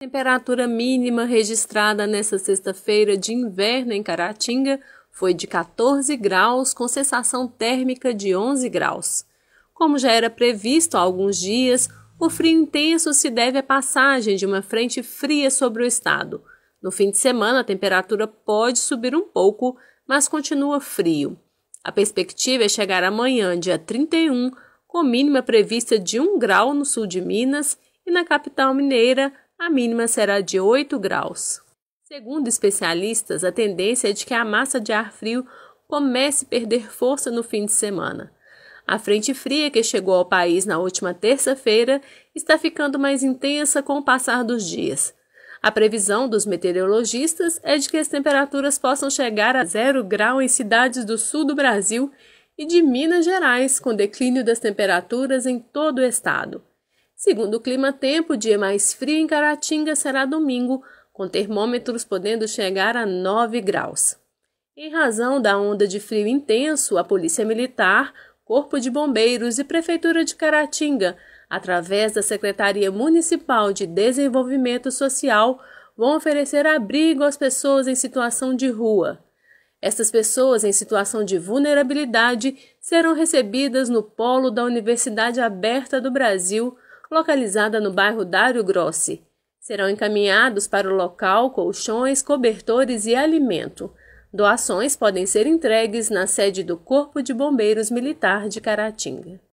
Temperatura mínima registrada nesta sexta-feira de inverno em Caratinga foi de 14 graus, com sensação térmica de 11 graus. Como já era previsto há alguns dias, o frio intenso se deve à passagem de uma frente fria sobre o estado. No fim de semana, a temperatura pode subir um pouco, mas continua frio. A perspectiva é chegar amanhã, dia 31, com mínima prevista de 1 grau no sul de Minas e na capital mineira a mínima será de 8 graus. Segundo especialistas, a tendência é de que a massa de ar frio comece a perder força no fim de semana. A frente fria que chegou ao país na última terça-feira está ficando mais intensa com o passar dos dias. A previsão dos meteorologistas é de que as temperaturas possam chegar a zero grau em cidades do sul do Brasil e de Minas Gerais, com declínio das temperaturas em todo o estado. Segundo o clima tempo, o dia mais frio em Caratinga será domingo, com termômetros podendo chegar a 9 graus. Em razão da onda de frio intenso, a Polícia Militar, Corpo de Bombeiros e Prefeitura de Caratinga, através da Secretaria Municipal de Desenvolvimento Social, vão oferecer abrigo às pessoas em situação de rua. Estas pessoas em situação de vulnerabilidade serão recebidas no polo da Universidade Aberta do Brasil localizada no bairro Dário Grossi. Serão encaminhados para o local colchões, cobertores e alimento. Doações podem ser entregues na sede do Corpo de Bombeiros Militar de Caratinga.